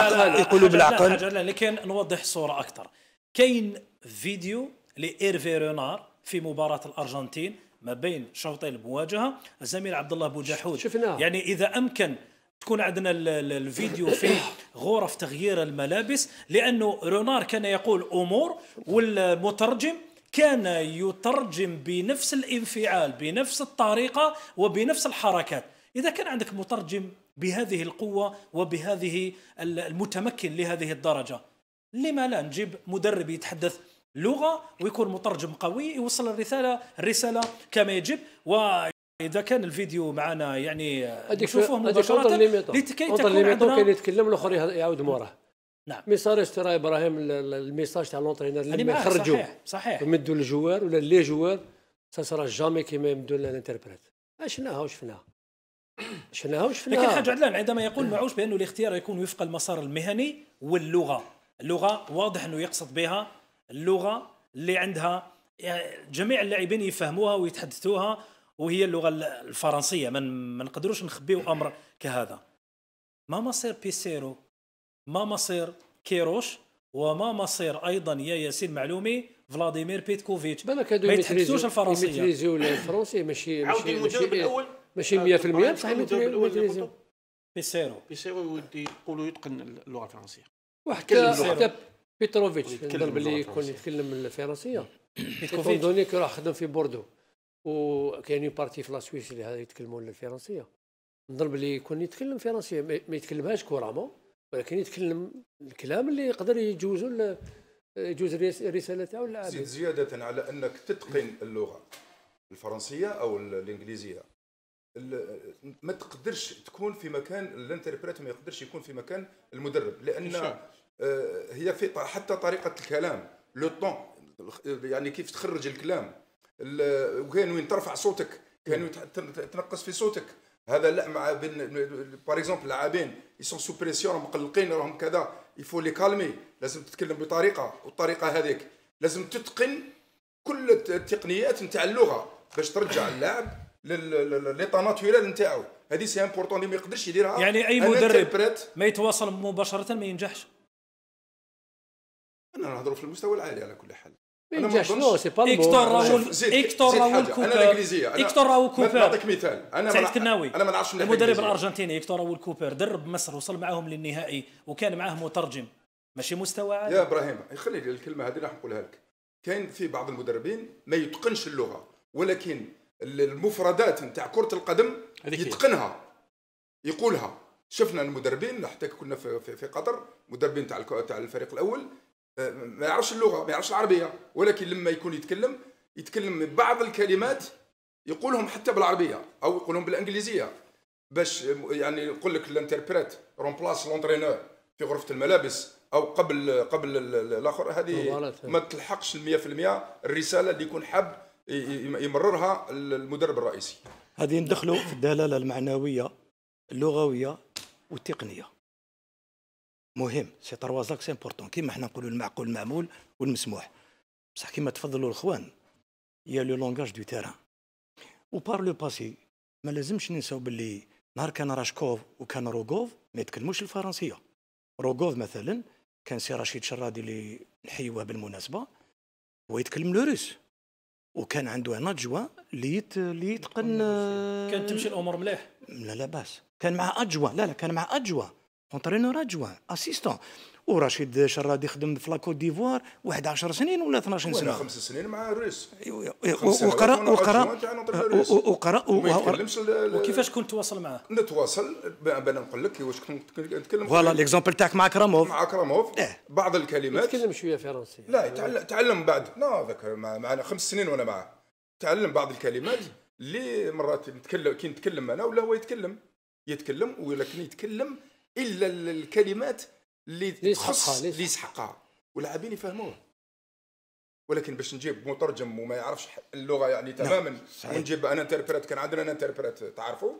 بالعقل يقولوا بالعقل لكن نوضح الصوره اكثر كاين فيديو لايرفي رونار في مباراه الارجنتين ما بين شوطي المواجهه الزميل عبد الله بوجحود شفناه يعني اذا امكن تكون عندنا الفيديو في غرف تغيير الملابس لانه رونار كان يقول امور والمترجم كان يترجم بنفس الانفعال بنفس الطريقه وبنفس الحركات إذا كان عندك مترجم بهذه القوة وبهذه المتمكن لهذه الدرجة لما لا نجيب مدرب يتحدث لغة ويكون مترجم قوي يوصل الرسالة الرسالة كما يجب و اذا كان الفيديو معنا يعني نشوفوه مباشره لكي تكون عندنا كاين يتكلم الاخر يعاود موراه نعم ميساج صارش ترى ابراهيم الميساج تاع لونترينر لما يعني يخرجوا صحيح صحيح يمدوا الجوار ولا لي جوار سا سرا جامي كيما يمدوا لانتربريت شفناها وشفناها وش شفناها لكن حاج عدلان عندما يقول معوش بانه الاختيار يكون وفق المسار المهني واللغه اللغه واضح انه يقصد بها اللغه اللي عندها يعني جميع اللاعبين يفهموها ويتحدثوها وهي اللغه الفرنسيه من ما نقدروش نخبيو امر كهذا ما مصير بيسيرو ما مصير كيروش وما مصير ايضا يا ياسين معلومي فلاديمير بيتكوفيتش ما يتحدثوش الفرنسيه يميتريزيو الفرنسي ماشي ماشي عاود المدرب الاول ماشي 100% آه، بصح 100% بيسيرو بيسيرو يودي يقولوا يتقن اللغه الفرنسيه وحتى حتى بيتروفيتش نظن باللي يكون يتكلم الفرنسيه بيتروفيتش دوني كي راه خدم في بوردو وكاين بارتي في لاسويس اللي هذا يتكلموا الفرنسيه نظن اللي يكون يتكلم فرنسيه ما يتكلمهاش كورامون ولكن يتكلم الكلام اللي يقدر يجوزوا يجوز الرساله تاعو للعابد زياده على انك تتقن اللغه الفرنسيه او الانجليزيه ما تقدرش تكون في مكان الانتربريت ما يقدرش يكون في مكان المدرب لان آه، هي في حتى طريقه الكلام لو طون يعني كيف تخرج الكلام وكان وين ترفع صوتك كان تنقص في صوتك هذا لا مع باغ اكزومبل لاعبين يسون سو بريسيون مقلقين راهم كذا يفو لي كالمي لازم تتكلم بطريقه والطريقه هذيك لازم تتقن كل التقنيات نتاع اللغه باش ترجع اللاعب لي ناتورال نتاعو هذه سي امبورطون اللي ما يقدرش يديرها يعني اي مدرب ما يتواصل مباشره ما ينجحش انا نهضروا في المستوى العالي على كل حال ما ينجحش نو سي با اكتور راول اكتور راول كوفا انا الانجليزيه اكتور راول نعطيك مثال انا سعيد كناوي انا ما نعرفش المدرب الارجنتيني اكتور راول كوبر درب مصر وصل معاهم للنهائي وكان معاه مترجم ماشي مستوى عالي يا ابراهيم خلي الكلمه هذه راح نقولها لك كاين في بعض المدربين ما يتقنش اللغه ولكن المفردات نتاع كره القدم يتقنها يقولها شفنا المدربين حتى كنا في, في, قطر مدربين تاع تاع الفريق الاول آه، ما يعرفش اللغه ما يعرفش العربيه ولكن لما يكون يتكلم يتكلم بعض الكلمات يقولهم حتى بالعربيه او يقولهم بالانجليزيه باش يعني يقول لك الانتربريت رومبلاس لونترينور في غرفه الملابس او قبل قبل الاخر هذه ما تلحقش 100% الرساله اللي يكون حاب يمررها المدرب الرئيسي هذه ندخلوا في الدلاله المعنويه اللغويه والتقنيه مهم سي تروا سي امبورطون كيما حنا نقولوا المعقول المعمول والمسموح بصح كيما تفضلوا الاخوان هي لو لونغاج دو تيران بار لو باسي ما لازمش ننساو باللي نهار كان راشكوف وكان روغوف ما يتكلموش الفرنسيه روغوف مثلا كان سي رشيد شرادي اللي نحيوه بالمناسبه هو يتكلم روس وكان عنده نجوى اللي اللي يتقن آه، كانت تمشي الامور مليح لا لا باس كان مع اجوى لا لا كان مع اجوى اونترينور اجوى اسيستون ورشيد شراد يخدم في لاكوت ديفوار واحد 10 سنين ولا 12 سنه ولا خمس سنين مع الريس أيوة، أيوة. وقرا وقرا يعني وقرا وكيفاش كنت تواصل معاه؟ نتواصل انا نقول لك واش كنت نتكلم فوالا ليكزومبل تاعك مع كراموف مع كراموف إيه. بعض الكلمات تكلم شويه فرنسي لا تعلم بعد لا ذاك معنا خمس سنين وانا معاه تعلم بعض الكلمات اللي مرات نتكلم كي نتكلم انا ولا هو يتكلم يتكلم ولكن يتكلم الا الكلمات اللي تخص اللي يسحقها واللاعبين يفهموه ولكن باش نجيب مترجم وما يعرفش اللغه يعني نعم. تماما ونجيب انا انتربريت كان عندنا انا انتربريت تعرفوا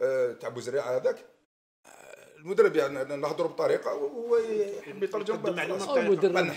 أه تاع بوزريعه هذاك آه، المدرب يعني نهضروا بطريقه وهو يحب يترجم المعلومات